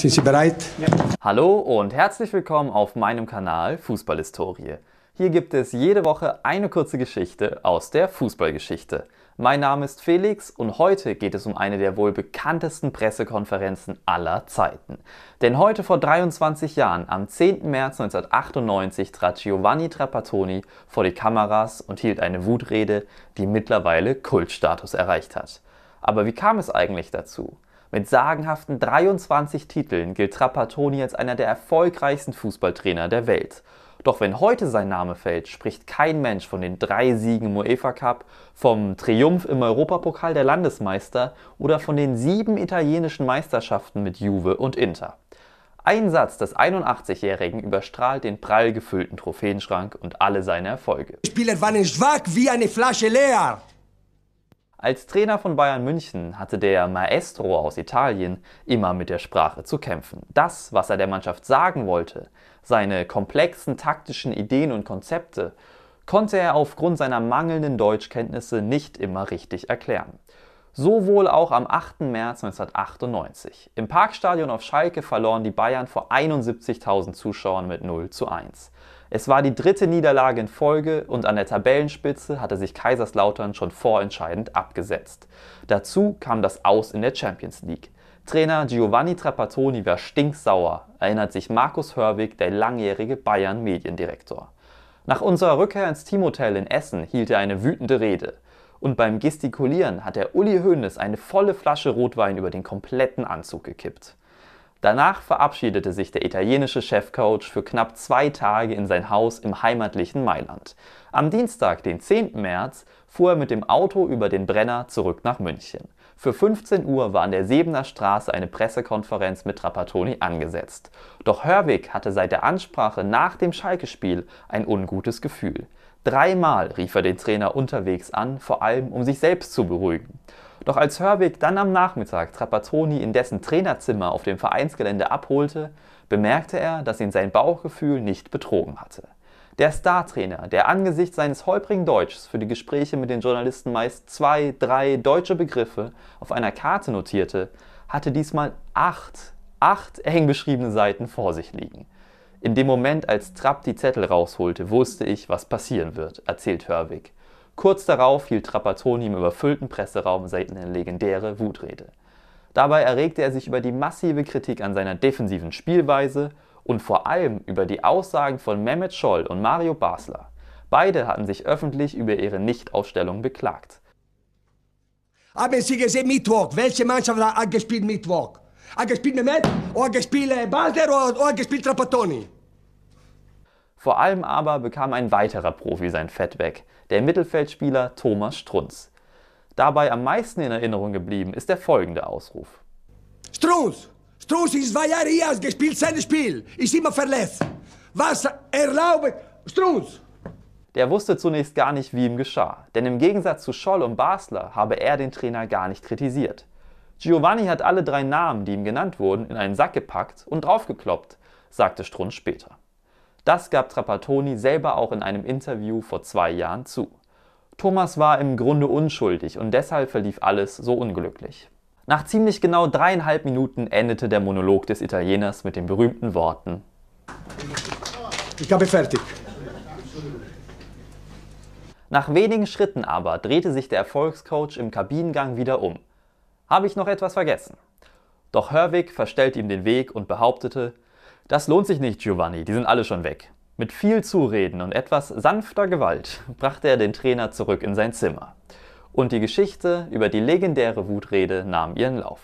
Sind Sie bereit? Ja. Hallo und herzlich willkommen auf meinem Kanal Fußballhistorie. Hier gibt es jede Woche eine kurze Geschichte aus der Fußballgeschichte. Mein Name ist Felix und heute geht es um eine der wohl bekanntesten Pressekonferenzen aller Zeiten. Denn heute vor 23 Jahren, am 10. März 1998, trat Giovanni Trapattoni vor die Kameras und hielt eine Wutrede, die mittlerweile Kultstatus erreicht hat. Aber wie kam es eigentlich dazu? Mit sagenhaften 23 Titeln gilt Trapattoni als einer der erfolgreichsten Fußballtrainer der Welt. Doch wenn heute sein Name fällt, spricht kein Mensch von den drei Siegen im UEFA Cup, vom Triumph im Europapokal der Landesmeister oder von den sieben italienischen Meisterschaften mit Juve und Inter. Ein Satz des 81-Jährigen überstrahlt den prall gefüllten Trophäenschrank und alle seine Erfolge. Die Spieler waren schwach wie eine Flasche leer. Als Trainer von Bayern München hatte der Maestro aus Italien immer mit der Sprache zu kämpfen. Das, was er der Mannschaft sagen wollte, seine komplexen taktischen Ideen und Konzepte, konnte er aufgrund seiner mangelnden Deutschkenntnisse nicht immer richtig erklären. So wohl auch am 8. März 1998. Im Parkstadion auf Schalke verloren die Bayern vor 71.000 Zuschauern mit 0 zu 1. Es war die dritte Niederlage in Folge und an der Tabellenspitze hatte sich Kaiserslautern schon vorentscheidend abgesetzt. Dazu kam das Aus in der Champions League. Trainer Giovanni Trapattoni war stinksauer, erinnert sich Markus Hörwig, der langjährige Bayern-Mediendirektor. Nach unserer Rückkehr ins Teamhotel in Essen hielt er eine wütende Rede. Und beim Gestikulieren hat er Uli Hoeneß eine volle Flasche Rotwein über den kompletten Anzug gekippt. Danach verabschiedete sich der italienische Chefcoach für knapp zwei Tage in sein Haus im heimatlichen Mailand. Am Dienstag, den 10. März, fuhr er mit dem Auto über den Brenner zurück nach München. Für 15 Uhr war an der Sebener Straße eine Pressekonferenz mit Trapattoni angesetzt. Doch Hörwig hatte seit der Ansprache nach dem Schalke-Spiel ein ungutes Gefühl. Dreimal rief er den Trainer unterwegs an, vor allem um sich selbst zu beruhigen. Doch als Hörweg dann am Nachmittag Trapattoni in dessen Trainerzimmer auf dem Vereinsgelände abholte, bemerkte er, dass ihn sein Bauchgefühl nicht betrogen hatte. Der Star-Trainer, der angesichts seines holprigen Deutschs für die Gespräche mit den Journalisten meist zwei, drei deutsche Begriffe auf einer Karte notierte, hatte diesmal acht, acht eng beschriebene Seiten vor sich liegen. In dem Moment, als Trapp die Zettel rausholte, wusste ich, was passieren wird, erzählt Hörwig. Kurz darauf hielt Trapattoni im überfüllten Presseraum seine legendäre Wutrede. Dabei erregte er sich über die massive Kritik an seiner defensiven Spielweise und vor allem über die Aussagen von Mehmet Scholl und Mario Basler. Beide hatten sich öffentlich über ihre Nichtaufstellung beklagt. Haben Sie gesehen Mittwoch? Welche Mannschaft hat gespielt Mittwoch? Hat gespielt Mehmet? Oder gespielt äh, Basler? Oder gespielt Trapattoni? Vor allem aber bekam ein weiterer Profi sein Fett weg, der Mittelfeldspieler Thomas Strunz. Dabei am meisten in Erinnerung geblieben ist der folgende Ausruf. Strunz! Strunz ist zwei Jahre hier gespielt sein Spiel, ist immer verletzt. Was erlaubt Strunz? Der wusste zunächst gar nicht, wie ihm geschah, denn im Gegensatz zu Scholl und Basler habe er den Trainer gar nicht kritisiert. Giovanni hat alle drei Namen, die ihm genannt wurden, in einen Sack gepackt und draufgekloppt, sagte Strunz später. Das gab Trapattoni selber auch in einem Interview vor zwei Jahren zu. Thomas war im Grunde unschuldig und deshalb verlief alles so unglücklich. Nach ziemlich genau dreieinhalb Minuten endete der Monolog des Italieners mit den berühmten Worten. Ich habe fertig. Nach wenigen Schritten aber drehte sich der Erfolgscoach im Kabinengang wieder um. Habe ich noch etwas vergessen? Doch Hörwig verstellte ihm den Weg und behauptete, das lohnt sich nicht, Giovanni, die sind alle schon weg. Mit viel Zureden und etwas sanfter Gewalt brachte er den Trainer zurück in sein Zimmer. Und die Geschichte über die legendäre Wutrede nahm ihren Lauf.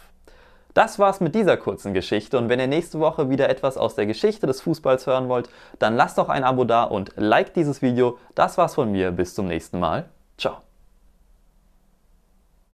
Das war's mit dieser kurzen Geschichte und wenn ihr nächste Woche wieder etwas aus der Geschichte des Fußballs hören wollt, dann lasst doch ein Abo da und liked dieses Video. Das war's von mir, bis zum nächsten Mal. Ciao.